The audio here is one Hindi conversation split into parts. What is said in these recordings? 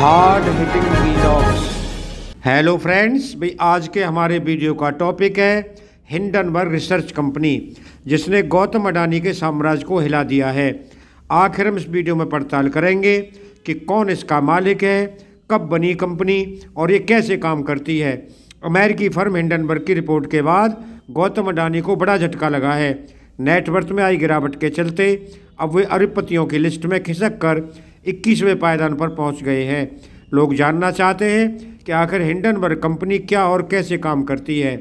हार्ड हिटिंग हेलो फ्रेंड्स भाई आज के हमारे वीडियो का टॉपिक है हिंडनबर्ग रिसर्च कंपनी जिसने गौतम अडानी के साम्राज्य को हिला दिया है आखिर हम इस वीडियो में पड़ताल करेंगे कि कौन इसका मालिक है कब बनी कंपनी और ये कैसे काम करती है अमेरिकी फर्म हिंडनबर्ग की रिपोर्ट के बाद गौतम अडानी को बड़ा झटका लगा है नेटवर्थ में आई गिरावट के चलते अब वे अरबपतियों की लिस्ट में खिसक कर इक्कीसवें पायदान पर पहुंच गए हैं लोग जानना चाहते हैं कि आखिर हिंडनबर्ग कंपनी क्या और कैसे काम करती है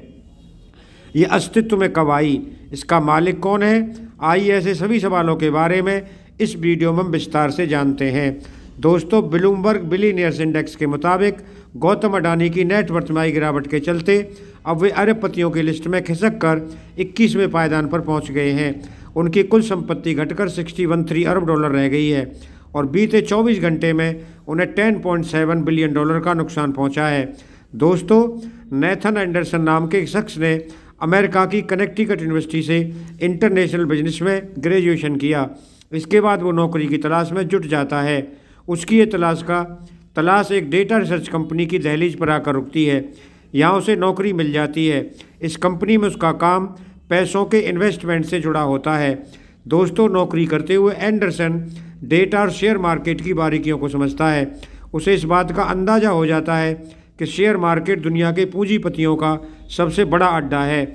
ये अस्तित्व में कब आई इसका मालिक कौन है आइए ऐसे सभी सवालों के बारे में इस वीडियो में विस्तार से जानते हैं दोस्तों ब्लूमबर्ग बिलीनियर्स इंडेक्स के मुताबिक गौतम अडानी की नेटवर्थ में आई गिरावट के चलते अब वे अरबपतियों की लिस्ट में खिसक कर इक्कीसवें पायदान पर पहुंच गए हैं उनकी कुल संपत्ति घटकर सिक्सटी वन थ्री अरब डॉलर रह गई है और बीते 24 घंटे में उन्हें 10.7 बिलियन डॉलर का नुकसान पहुंचा है दोस्तों नेथन एंडरसन नाम के एक शख्स ने अमेरिका की कनेक्टिकट यूनिवर्सिटी से इंटरनेशनल बिजनेस में ग्रेजुएशन किया इसके बाद वो नौकरी की तलाश में जुट जाता है उसकी ये तलाश का तलाश एक डेटा रिसर्च कंपनी की दहलीज पर आकर रुकती है यहाँ उसे नौकरी मिल जाती है इस कंपनी में उसका काम पैसों के इन्वेस्टमेंट से जुड़ा होता है दोस्तों नौकरी करते हुए एंडरसन डेटा और शेयर मार्केट की बारीकियों को समझता है उसे इस बात का अंदाज़ा हो जाता है कि शेयर मार्केट दुनिया के पूंजीपतियों का सबसे बड़ा अड्डा है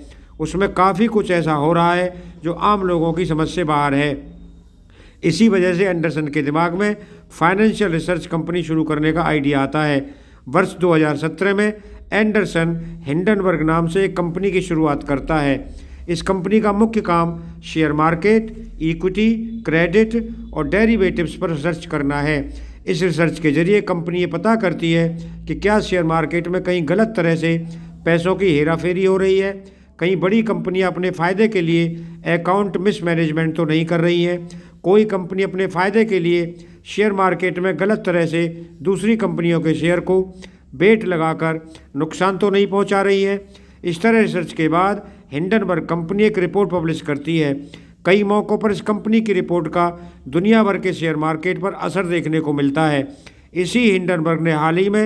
उसमें काफ़ी कुछ ऐसा हो रहा है जो आम लोगों की समझ से बाहर है इसी वजह से एंडरसन के दिमाग में फाइनेंशियल रिसर्च कंपनी शुरू करने का आइडिया आता है वर्ष 2017 में एंडरसन हिंडनबर्ग नाम से एक कंपनी की शुरुआत करता है इस कंपनी का मुख्य काम शेयर मार्केट इक्विटी क्रेडिट और डेरिवेटिव्स पर रिसर्च करना है इस रिसर्च के जरिए कंपनी ये पता करती है कि क्या शेयर मार्केट में कहीं गलत तरह से पैसों की हेराफेरी हो रही है कई बड़ी कंपनियां अपने फ़ायदे के लिए अकाउंट मिसमैनेजमेंट तो नहीं कर रही हैं कोई कंपनी अपने फ़ायदे के लिए शेयर मार्केट में गलत तरह से दूसरी कंपनियों के शेयर को बेट लगाकर नुकसान तो नहीं पहुंचा रही है इस तरह रिसर्च के बाद हिंडनबर्ग कंपनी एक रिपोर्ट पब्लिश करती है कई मौक़ों पर इस कंपनी की रिपोर्ट का दुनिया भर के शेयर मार्केट पर असर देखने को मिलता है इसी हिंडनबर्ग ने हाल ही में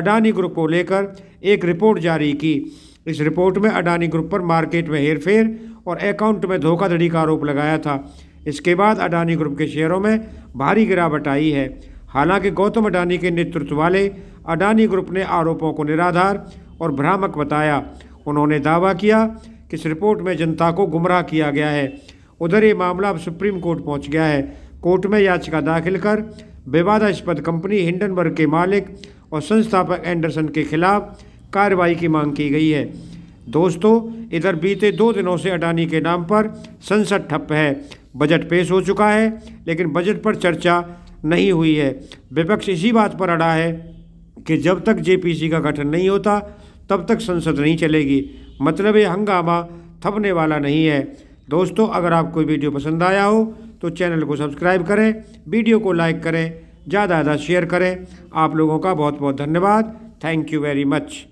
अडानी ग्रुप को लेकर एक रिपोर्ट जारी की इस रिपोर्ट में अडानी ग्रुप पर मार्केट में हेरफेर और अकाउंट में धोखाधड़ी का आरोप लगाया था इसके बाद अडानी ग्रुप के शेयरों में भारी गिरावट आई है हालांकि गौतम अडानी के नेतृत्व वाले अडानी ग्रुप ने आरोपों को निराधार और भ्रामक बताया उन्होंने दावा किया कि इस रिपोर्ट में जनता को गुमराह किया गया है उधर ये मामला अब सुप्रीम कोर्ट पहुंच गया है कोर्ट में याचिका दाखिल कर विवादास्पद कंपनी हिंडनबर्ग के मालिक और संस्थापक एंडरसन के खिलाफ कार्रवाई की मांग की गई है दोस्तों इधर बीते दो दिनों से अडानी के नाम पर संसद ठप है बजट पेश हो चुका है लेकिन बजट पर चर्चा नहीं हुई है विपक्ष इसी बात पर अड़ा है कि जब तक जेपीसी का गठन नहीं होता तब तक संसद नहीं चलेगी मतलब ये हंगामा थपने वाला नहीं है दोस्तों अगर आपको वीडियो पसंद आया हो तो चैनल को सब्सक्राइब करें वीडियो को लाइक करें ज़्यादा ज़्यादा शेयर करें आप लोगों का बहुत बहुत धन्यवाद थैंक यू वेरी मच